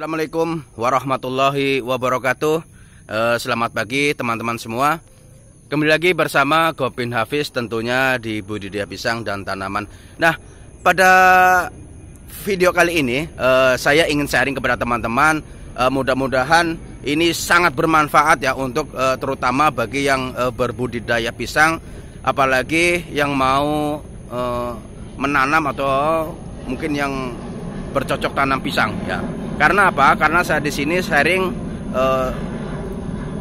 Assalamualaikum warahmatullahi wabarakatuh eh, Selamat pagi teman-teman semua Kembali lagi bersama Gopin Hafiz tentunya di budidaya pisang dan tanaman Nah pada video kali ini eh, saya ingin sharing kepada teman-teman eh, Mudah-mudahan ini sangat bermanfaat ya untuk terutama bagi yang berbudidaya pisang Apalagi yang mau menanam atau mungkin yang bercocok tanam pisang ya karena apa? Karena saya di sini sharing eh,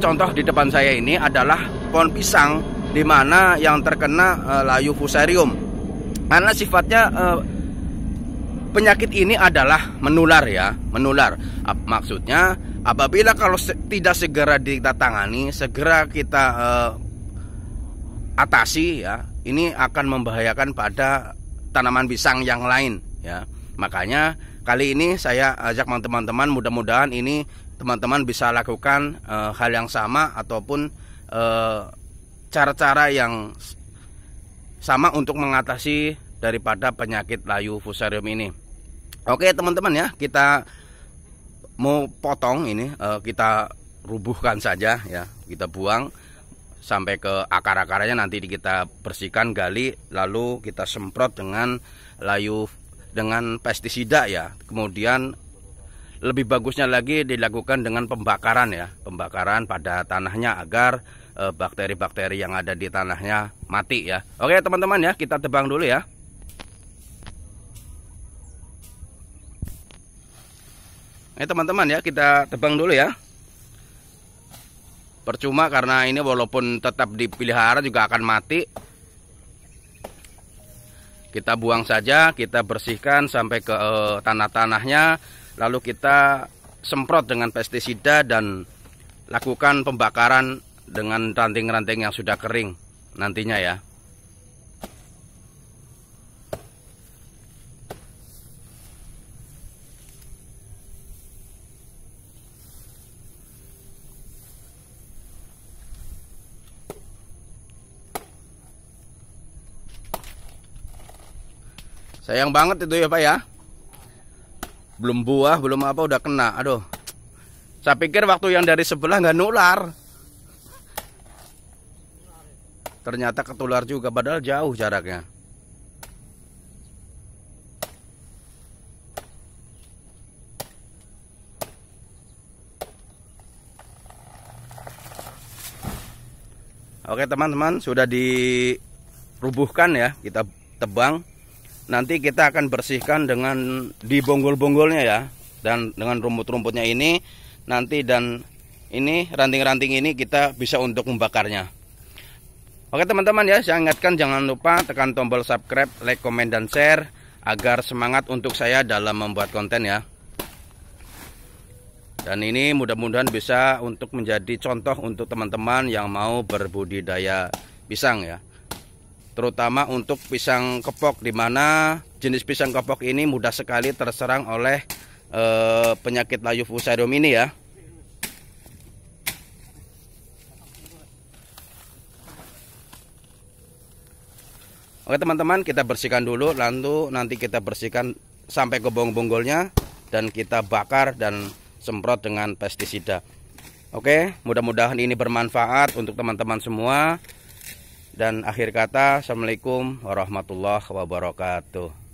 contoh di depan saya ini adalah pohon pisang di mana yang terkena eh, layu fusarium. Karena sifatnya eh, penyakit ini adalah menular ya, menular. Ap maksudnya apabila kalau se tidak segera kita tangani, segera kita eh, atasi ya, ini akan membahayakan pada tanaman pisang yang lain ya. Makanya Kali ini saya ajak teman-teman, mudah-mudahan ini teman-teman bisa lakukan uh, hal yang sama ataupun eh, cara-cara uh, yang sama untuk mengatasi daripada penyakit layu fusarium ini. Oke teman-teman ya, kita mau potong ini uh, kita rubuhkan saja ya, kita buang sampai ke akar-akarnya nanti kita bersihkan gali lalu kita semprot dengan layu dengan pestisida ya. Kemudian lebih bagusnya lagi dilakukan dengan pembakaran ya, pembakaran pada tanahnya agar e, bakteri-bakteri yang ada di tanahnya mati ya. Oke teman-teman ya, kita tebang dulu ya. Ini teman-teman ya, kita tebang dulu ya. Percuma karena ini walaupun tetap dipelihara juga akan mati kita buang saja kita bersihkan sampai ke uh, tanah-tanahnya lalu kita semprot dengan pestisida dan lakukan pembakaran dengan ranting-ranting yang sudah kering nantinya ya Sayang banget itu ya Pak ya. Belum buah, belum apa udah kena. Aduh. Saya pikir waktu yang dari sebelah nggak nular. Ternyata ketular juga padahal jauh jaraknya. Oke teman-teman sudah dirubuhkan ya kita tebang nanti kita akan bersihkan dengan dibonggol-bonggolnya ya dan dengan rumput-rumputnya ini nanti dan ini ranting-ranting ini kita bisa untuk membakarnya Oke teman-teman ya saya ingatkan jangan lupa tekan tombol subscribe like comment dan share agar semangat untuk saya dalam membuat konten ya dan ini mudah-mudahan bisa untuk menjadi contoh untuk teman-teman yang mau berbudidaya pisang ya terutama untuk pisang kepok di mana jenis pisang kepok ini mudah sekali terserang oleh e, penyakit layu fusarium ini ya. Oke teman-teman kita bersihkan dulu lalu nanti kita bersihkan sampai ke bonggolnya dan kita bakar dan semprot dengan pestisida. Oke, mudah-mudahan ini bermanfaat untuk teman-teman semua. Dan akhir kata, Assalamualaikum warahmatullahi wabarakatuh.